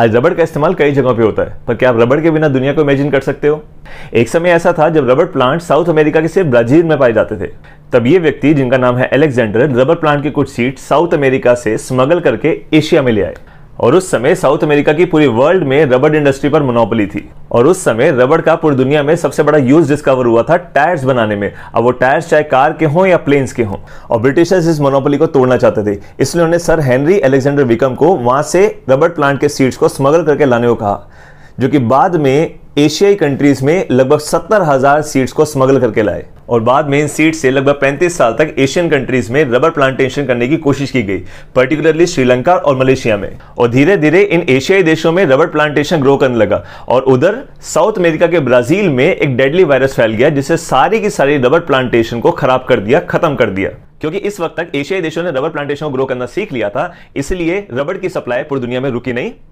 आज रबड़ का इस्तेमाल कई जगहों पे होता है पर क्या आप रबड़ के बिना दुनिया को इमेजिन कर सकते हो एक समय ऐसा था जब रबड़ प्लांट साउथ अमेरिका के सिर्फ ब्राजील में पाए जाते थे तब ये व्यक्ति जिनका नाम है एलेक्जेंडर रबड़ प्लांट की कुछ सीट साउथ अमेरिका से स्मगल करके एशिया में ले आए और उस समय साउथ अमेरिका की पूरी वर्ल्ड में रबड़ इंडस्ट्री पर मोनोपोली थी और उस समय रबड़ का पूरी दुनिया में सबसे बड़ा यूज डिस्कवर हुआ था टायर्स बनाने में अब वो टायर्स चाहे कार के हों या प्लेन्स के हों और ब्रिटिशर्स इस मोनोपोली को तोड़ना चाहते थे इसलिए उन्होंने सर हेनरी एलेक्जेंडर विकम को वहां से रबड़ प्लांट के सीड्स को स्मगल करके लाने को कहा जो कि बाद में एशियाई कंट्रीज में लगभग सत्तर हजार सीड्स को स्मगल करके लाए और बाद में इन सीट से लगभग 35 साल तक एशियन कंट्रीज में रबर प्लांटेशन करने की कोशिश की गई पर्टिकुलरली श्रीलंका और मलेशिया में और धीरे धीरे इन एशियाई देशों में रबर प्लांटेशन ग्रो करने लगा और उधर साउथ अमेरिका के ब्राजील में एक डेडली वायरस फैल गया जिससे सारी की सारी रबर प्लांटेशन को खराब कर दिया खत्म कर दिया क्योंकि इस वक्त तक एशियाई देशों ने रबर प्लांटेशन को ग्रो करना सीख लिया था इसलिए रबड़ की सप्लाई पूरी दुनिया में रुकी नहीं